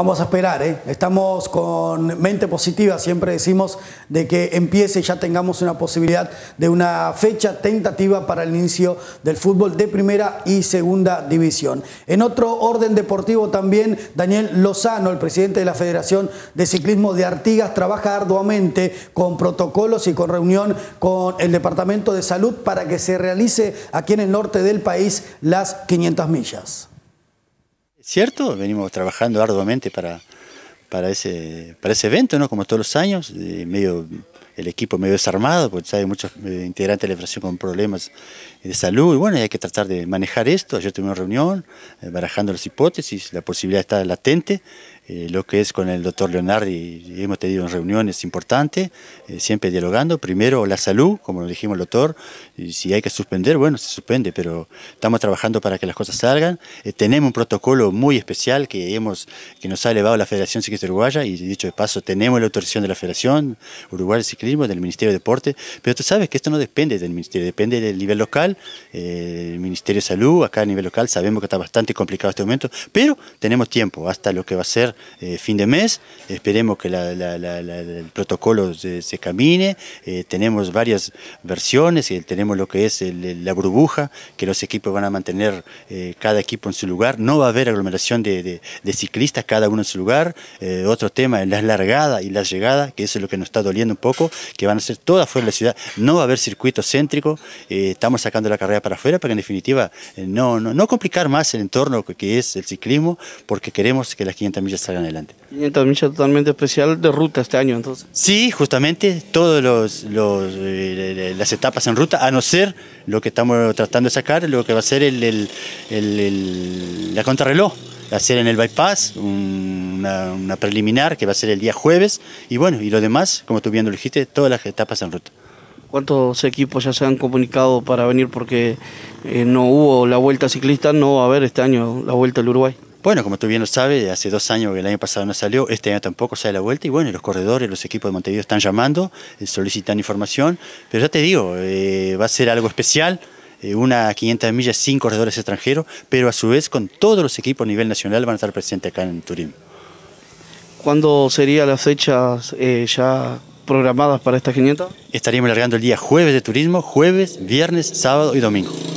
Vamos a esperar, ¿eh? estamos con mente positiva, siempre decimos de que empiece y ya tengamos una posibilidad de una fecha tentativa para el inicio del fútbol de primera y segunda división. En otro orden deportivo también, Daniel Lozano, el presidente de la Federación de Ciclismo de Artigas, trabaja arduamente con protocolos y con reunión con el Departamento de Salud para que se realice aquí en el norte del país las 500 millas cierto, venimos trabajando arduamente para, para, ese, para ese evento, ¿no? Como todos los años, eh, medio, el equipo medio desarmado, porque hay muchos eh, integrantes de la federación con problemas de salud, y bueno, hay que tratar de manejar esto. Ayer tuve una reunión eh, barajando las hipótesis, la posibilidad está latente, eh, lo que es con el doctor y hemos tenido reuniones importantes, eh, siempre dialogando. Primero, la salud, como lo dijimos el doctor, si hay que suspender, bueno, se suspende, pero estamos trabajando para que las cosas salgan. Eh, tenemos un protocolo muy especial que, hemos, que nos ha elevado la Federación Ciclista Uruguaya, y dicho de paso, tenemos la autorización de la Federación Uruguaya de Ciclismo, del Ministerio de Deporte, pero tú sabes que esto no depende del Ministerio, depende del nivel local, el Ministerio de Salud, acá a nivel local sabemos que está bastante complicado este momento, pero tenemos tiempo hasta lo que va a ser eh, fin de mes. Esperemos que el protocolo se, camine. Eh, tenemos varias versiones, eh, tenemos lo que es la burbuja, que los equipos van a mantener cada equipo en su lugar. No va a haber aglomeración de, ciclistas, cada uno en su lugar. otro tema, la largadas y las llegadas, que eso es lo que nos está doliendo un poco, que van a ser todas fuera de la ciudad. No va a haber circuito céntrico. estamos sacando la carrera para afuera, para en definitiva no, no, no complicar más el entorno que es el ciclismo, porque queremos que las 500 millas salgan adelante. 500 millas totalmente especial de ruta este año, entonces. Sí, justamente, todas los, eh, las etapas en ruta, a no ser lo que estamos tratando de sacar, lo que va a ser el, el, el, la contrarreloj hacer en el bypass, una, preliminar que va a ser el día jueves, y bueno, y lo demás, como tú bien lo dijiste, todas las etapas en ruta. ¿Cuántos equipos ya se han comunicado para venir? Porque eh, no hubo la vuelta ciclista, no va a haber este año la vuelta al Uruguay. Bueno, como tú bien lo sabes, hace dos años que el año pasado no salió, este año tampoco sale la vuelta y bueno, los corredores, los equipos de Montevideo están llamando, eh, solicitan información, pero ya te digo, eh, va a ser algo especial, eh, una 500 millas sin corredores extranjeros, pero a su vez con todos los equipos a nivel nacional van a estar presentes acá en Turín. ¿Cuándo serían las fechas ya programadas para esta 500? Estaríamos largando el día jueves de turismo, jueves, viernes, sábado y domingo.